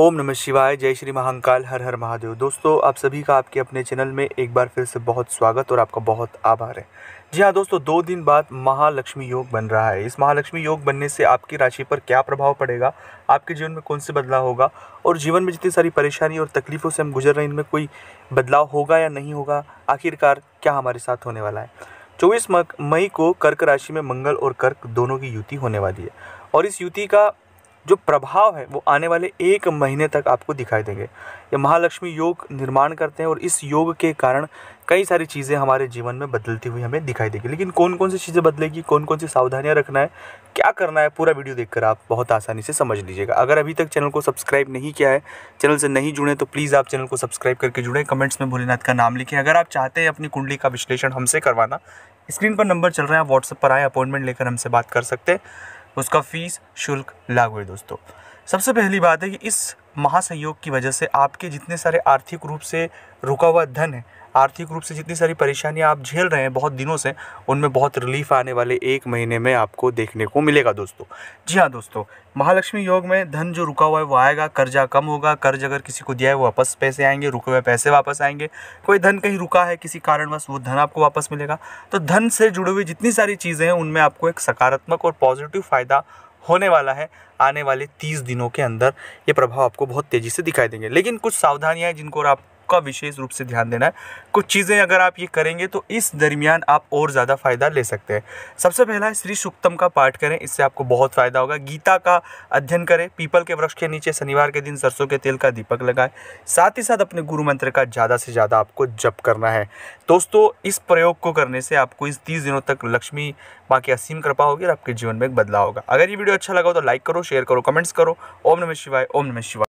ओम नमः शिवाय जय श्री महाकाल हर हर महादेव दोस्तों आप सभी का आपके अपने चैनल में एक बार फिर से बहुत स्वागत और आपका बहुत आभार है जी हाँ दोस्तों दो दिन बाद महालक्ष्मी योग बन रहा है इस महालक्ष्मी योग बनने से आपकी राशि पर क्या प्रभाव पड़ेगा आपके जीवन में कौन से बदलाव होगा और जीवन में जितनी सारी परेशानी और तकलीफ़ों से हम गुजर रहे हैं इनमें कोई बदलाव होगा या नहीं होगा आखिरकार क्या हमारे साथ होने वाला है चौबीस मई को कर्क राशि में मंगल और कर्क दोनों की युति होने वाली है और इस युति का जो प्रभाव है वो आने वाले एक महीने तक आपको दिखाई देंगे ये महालक्ष्मी योग निर्माण करते हैं और इस योग के कारण कई सारी चीज़ें हमारे जीवन में बदलती हुई हमें दिखाई देगी लेकिन कौन कौन सी चीज़ें बदलेगी कौन कौन सी सावधानियाँ रखना है क्या करना है पूरा वीडियो देखकर आप बहुत आसानी से समझ लीजिएगा अगर अभी तक चैनल को सब्सक्राइब नहीं किया है चैनल से नहीं जुड़े तो प्लीज़ आप चैनल को सब्सक्राइब करके जुड़ें कमेंट्स में भोलेनाथ का नाम लिखें अगर आप चाहते हैं अपनी कुंडली का विश्लेषण हमसे करवाना स्क्रीन पर नंबर चल रहे हैं आप व्हाट्सएप पर आए अपॉइंटमेंट लेकर हमसे बात कर सकते हैं उसका फ़ीस शुल्क लागू है दोस्तों सबसे पहली बात है कि इस महासहयोग की वजह से आपके जितने सारे आर्थिक रूप से रुका हुआ धन है आर्थिक रूप से जितनी सारी परेशानियाँ आप झेल रहे हैं बहुत दिनों से उनमें बहुत रिलीफ आने वाले एक महीने में आपको देखने को मिलेगा दोस्तों जी हाँ दोस्तों महालक्ष्मी योग में धन जो रुका हुआ है वो आएगा कर्जा कम होगा कर्ज अगर किसी को दिया है वो वापस पैसे आएंगे रुके हुए पैसे वापस आएंगे कोई धन कहीं रुका है किसी कारणवश वो धन आपको वापस मिलेगा तो धन से जुड़े हुई जितनी सारी चीज़ें हैं उनमें आपको एक सकारात्मक और पॉजिटिव फ़ायदा होने वाला है आने वाले तीस दिनों के अंदर ये प्रभाव आपको बहुत तेज़ी से दिखाई देंगे लेकिन कुछ सावधानियाँ जिनको आप आपका विशेष रूप से ध्यान देना है कुछ चीज़ें अगर आप ये करेंगे तो इस दरमियान आप और ज़्यादा फ़ायदा ले सकते हैं सबसे पहला है श्री सुक्तम का पाठ करें इससे आपको बहुत फ़ायदा होगा गीता का अध्ययन करें पीपल के वृक्ष के नीचे शनिवार के दिन सरसों के तेल का दीपक लगाएं साथ ही साथ अपने गुरु मंत्र का ज़्यादा से ज़्यादा आपको जप करना है दोस्तों इस प्रयोग को करने से आपको इस तीस दिनों तक लक्ष्मी माँ की असीम कृपा होगी और आपके जीवन में एक बदलाव होगा अगर ये वीडियो अच्छा लगा हो तो लाइक करो शेयर करो कमेंट्स करो ओम नमः शिवाय ओम नमः शिवाय